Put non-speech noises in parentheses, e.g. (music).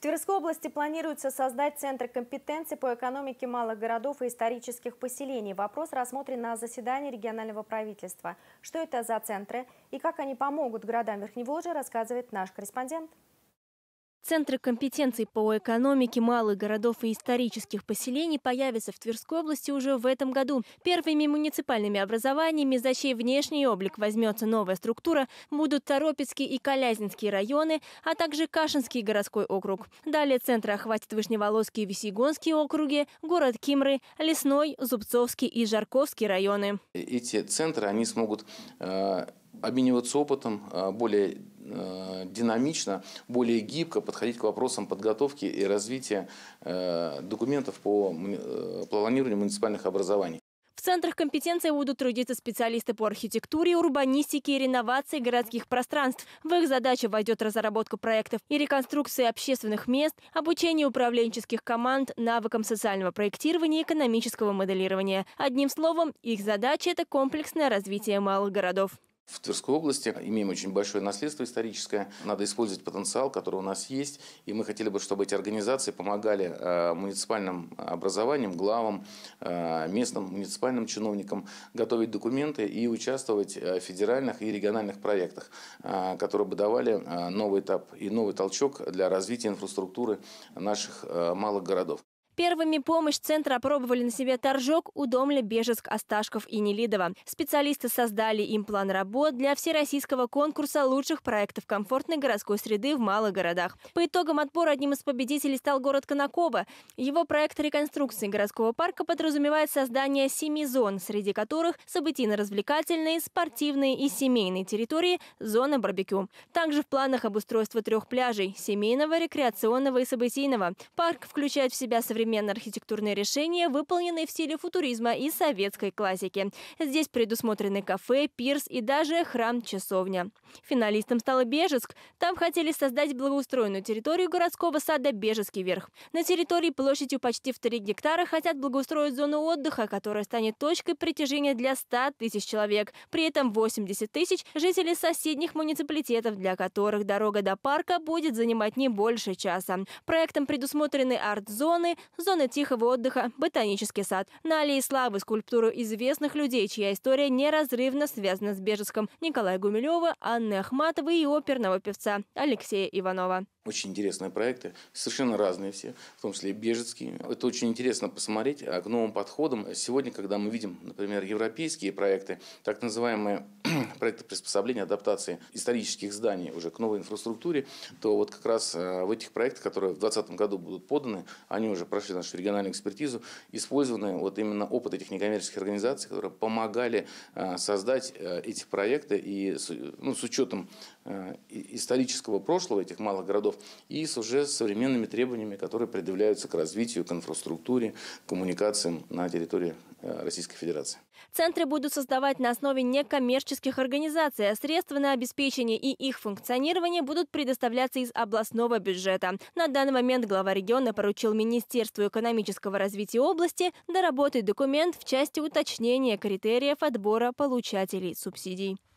В Тверской области планируется создать Центр компетенции по экономике малых городов и исторических поселений. Вопрос рассмотрен на заседании регионального правительства. Что это за центры и как они помогут городам Верхневолжья, рассказывает наш корреспондент. Центры компетенций по экономике малых городов и исторических поселений появятся в Тверской области уже в этом году. Первыми муниципальными образованиями, за чей внешний облик возьмется новая структура, будут Торопецкий и Калязинские районы, а также Кашинский городской округ. Далее центры охватят Вышневолосский и Весегонский округи, город Кимры, Лесной, Зубцовский и Жарковский районы. Эти центры, они смогут э, обмениваться опытом, э, более Э, динамично, более гибко подходить к вопросам подготовки и развития э, документов э, по планированию муниципальных образований. В центрах компетенции будут трудиться специалисты по архитектуре, урбанистике и реновации городских пространств. В их задачу войдет разработка проектов и реконструкция общественных мест, обучение управленческих команд, навыкам социального проектирования и экономического моделирования. Одним словом, их задача – это комплексное развитие малых городов. В Тверской области имеем очень большое наследство историческое. Надо использовать потенциал, который у нас есть. И мы хотели бы, чтобы эти организации помогали э, муниципальным образованиям, главам, э, местным муниципальным чиновникам готовить документы и участвовать э, в федеральных и региональных проектах, которые бы давали новый этап и новый толчок для развития инфраструктуры наших малых городов. Первыми помощь центра опробовали на себе Торжок, Удомля, Бежеск, Осташков и Нелидово. Специалисты создали им план работ для всероссийского конкурса лучших проектов комфортной городской среды в малых городах. По итогам отбора одним из победителей стал город Конаково. Его проект реконструкции городского парка подразумевает создание семи зон, среди которых событийно-развлекательные, спортивные и семейные территории, зона барбекю. Также в планах обустройство трех пляжей – семейного, рекреационного и событийного. Парк включает в себя современные современные архитектурные решения выполненные в стиле футуризма и советской классики. Здесь предусмотрены кафе, пирс и даже храм-часовня. Финалистом стал Бежеск. Там хотели создать благоустроенную территорию городского сада Бежеский верх. На территории площадью почти в 3 гектара хотят благоустроить зону отдыха, которая станет точкой притяжения для 100 тысяч человек. При этом 80 тысяч – жители соседних муниципалитетов, для которых дорога до парка будет занимать не больше часа. Проектом предусмотрены арт-зоны, Зоны тихого отдыха, ботанический сад. На аллее славы скульптуру известных людей, чья история неразрывно связана с Бежеском. Николая Гумилева, Анны Ахматовой и оперного певца Алексея Иванова. Очень интересные проекты, совершенно разные все, в том числе и бежецкие. Это очень интересно посмотреть а к новым подходам. Сегодня, когда мы видим, например, европейские проекты, так называемые (clears throat) проекты приспособления, адаптации исторических зданий уже к новой инфраструктуре, то вот как раз а, в этих проектах, которые в 2020 году будут поданы, они уже прошли нашу региональную экспертизу, использованы вот именно опыт этих некоммерческих организаций, которые помогали а, создать а, эти проекты и ну, с учетом исторического прошлого этих малых городов, городов и с уже современными требованиями, которые предъявляются к развитию, к инфраструктуре, к коммуникациям на территории э, Российской Федерации. Центры будут создавать на основе некоммерческих организаций, а средства на обеспечение и их функционирование будут предоставляться из областного бюджета. На данный момент глава региона поручил Министерству экономического развития области доработать документ в части уточнения критериев отбора получателей субсидий.